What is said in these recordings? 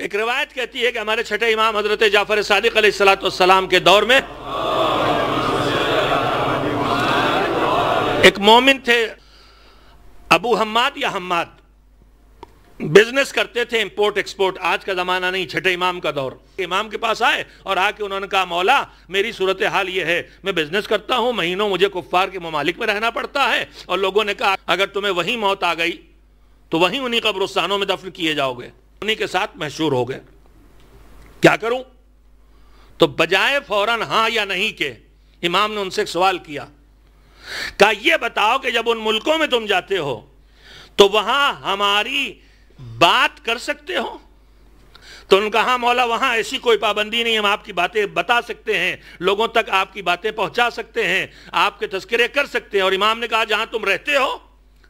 एक रिवायत कहती है कि हमारे छठे इमाम हजरत जाफर सदक सलाम के दौर में एक मोमिन थे अबू हम्माद या हम्माद बिजनेस करते थे इंपोर्ट एक्सपोर्ट आज का ज़माना नहीं छठे इमाम का दौर इमाम के पास आए और आके उन्होंने कहा मौला मेरी सूरत हाल ये है मैं बिजनेस करता हूं महीनों मुझे कुफ्फार के ममालिक में रहना पड़ता है और लोगों ने कहा अगर तुम्हें वहीं मौत आ गई तो वहीं उन्हीं कब्रस्तानों में दफन किए जाओगे के साथ मशहूर हो गए क्या करूं तो बजाय फौरन हां या नहीं के इमाम ने उनसे सवाल किया का यह बताओ कि जब उन मुल्कों में तुम जाते हो तो वहां हमारी बात कर सकते हो तो उनका हाँ मौला वहां ऐसी कोई पाबंदी नहीं हम आपकी बातें बता सकते हैं लोगों तक आपकी बातें पहुंचा सकते हैं आपके तस्करे कर सकते हैं और इमाम ने कहा जहां तुम रहते हो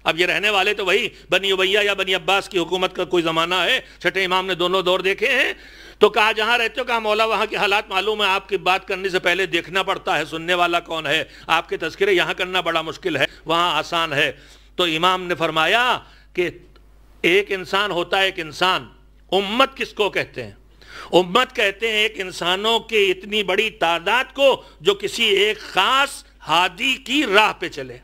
अब ये रहने वाले तो वही बनी उबैया या बनी अब्बास की हुकूमत का कोई ज़माना है छठे इमाम ने दोनों दौर देखे हैं तो कहा जहाँ रहते हो कहा मौला वहाँ के हालात मालूम है आपकी बात करने से पहले देखना पड़ता है सुनने वाला कौन है आपके तस्करे यहाँ करना बड़ा मुश्किल है वहाँ आसान है तो इमाम ने फरमाया कि एक इंसान होता है एक इंसान उम्मत किसको कहते हैं उम्मत कहते हैं एक इंसानों की इतनी बड़ी तादाद को जो किसी एक ख़ास हादी की राह पे चले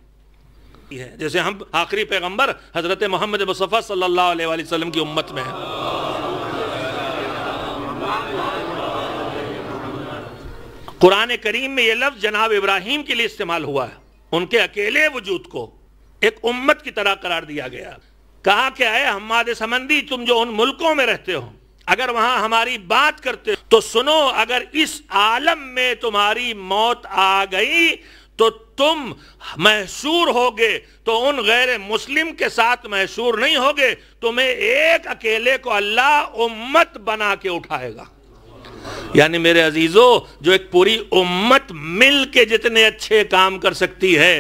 आती है जैसे हम आखिरी पैगंबर हज़रत मोहम्मद मुसफ़ा सल्लल्लाहु अलैहि वसल्लम की उम्मत में हैं कुरान करीम में यह लफ्ज़ जनाब इब्राहिम के लिए इस्तेमाल हुआ है उनके अकेले वजूद को एक उम्मत की तरह करार दिया गया कहा कि आए हमारे समंदी तुम जो उन मुल्कों में रहते हो अगर वहां हमारी बात करते हो तो सुनो अगर इस आलम में तुम्हारी मौत आ गई तो तुम महसूर होगे तो उन गैर मुस्लिम के साथ महसूर नहीं होगे तुम्हें एक अकेले को अल्लाह उम्मत बना के उठाएगा यानी मेरे अजीजों जो एक पूरी उम्मत मिल के जितने अच्छे काम कर सकती है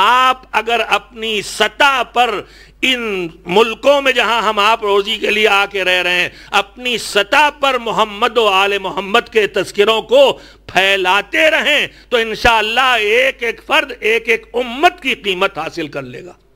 आप अगर अपनी सतह पर इन मुल्कों में जहां हम आप रोज़ी के लिए आके रह रहे हैं अपनी सतह पर मोहम्मद आल मोहम्मद के तस्करों को फैलाते रहें तो इन एक एक फ़र्द एक एक उम्मत की कीमत हासिल कर लेगा